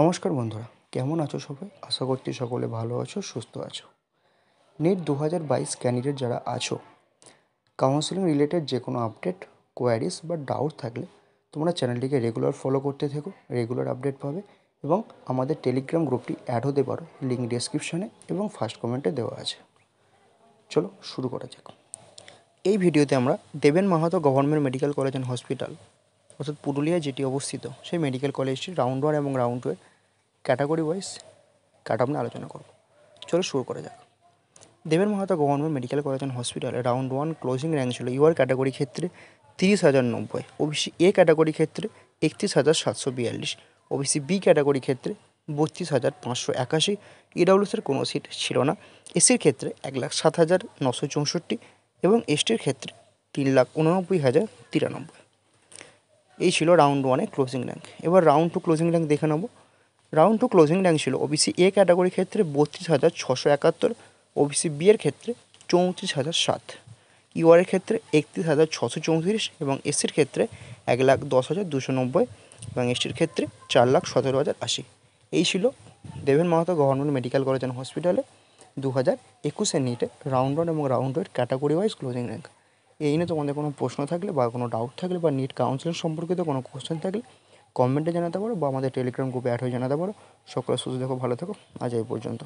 নমস্কার বন্ধুরা কেমন আছো সবাই আশা করছি সকলে ভালো আছো সুস্থ আছো নেট দু হাজার বাইশ ক্যান্ডিডেট যারা আছো কাউন্সিলিং রিলেটেড যে কোনো আপডেট কোয়ারিস বা ডাউট থাকলে তোমরা চ্যানেলটিকে রেগুলার ফলো করতে থেকো রেগুলার আপডেট পাবে এবং আমাদের টেলিগ্রাম গ্রুপটি অ্যাড হতে পারো লিঙ্ক ডিসক্রিপশানে এবং ফার্স্ট কমেন্টে দেওয়া আছে চলো শুরু করা যাক এই ভিডিওতে আমরা Deben Mahato government medical college and hospital অর্থাৎ পুরুলিয়ায় যেটি অবস্থিত সেই মেডিকেল কলেজটি রাউন্ড ওয়ান এবং রাউন্ড টুয়ের ক্যাটাগরি ওয়াইজ কাট নিয়ে আলোচনা করব চলো শুরু করা যাক দেবের Mahato government medical college and হসপিটালে রাউন্ড ওয়ান ক্লোজিং র্যাঙ্ক ছিল ইউআর ক্যাটাগরি ক্ষেত্রে তিরিশ হাজার নব্বই ওবিসি এ ক্যাটাগরি ক্ষেত্রে একত্রিশ হাজার সাতশো বিয়াল্লিশ ওবিসি বি ক্যাটাগরি ক্ষেত্রে বত্রিশ হাজার পাঁচশো একাশি ইডাব্লিউসের e কোনো সিট ছিল না এসির ক্ষেত্রে এক লাখ সাত হাজার নশো চৌষট্টি এবং এসটির ক্ষেত্রে তিন লাখ উননব্বই হাজার তিরানব্বই এই ছিল রাউন্ড ওয়ানে ক্লোজিং র্যাঙ্ক এবার রাউন্ড টু ক্লোজিং র্যাঙ্ক দেখে নেব রাউন্ড টু ক্লোজিং র্যাঙ্ক ছিল ওবিসি এ ক্যাটাগরির ক্ষেত্রে বত্রিশ হাজার ছশো একাত্তর ওবিসি বি এর ক্ষেত্রে চৌত্রিশ হাজার সাত ইউআরের e ক্ষেত্রে একত্রিশ হাজার ছশো চৌত্রিশ এবং এসির ক্ষেত্রে এক লাখ দশ হাজার দুশো নব্বই এবং এসটির ক্ষেত্রে চার লাখ সতেরো হাজার আশি এই ছিল Deben Mahato government medical college and হসপিটালে দু হাজার একুশে নিটে রাউন্ড ওয়ান এবং রাউন্ড ওয়ের ক্যাটাগরি ওয়াইজ ক্লোজিং র্যাঙ্ক এই নিয়ে তোমাদের কোনো প্রশ্ন থাকলে বা কোনো ডাউট থাকলে বা নিট কাউন্সিলিং সম্পর্কিত কোনো কোশ্চেন থাকলে কমেন্টে জানাতে পারো বা আমাদের টেলিগ্রাম গ্রুপে অ্যাড হয়ে জানাতে পারো সকলে সুস্থ দেখো ভালো থেকো আজ এই পর্যন্ত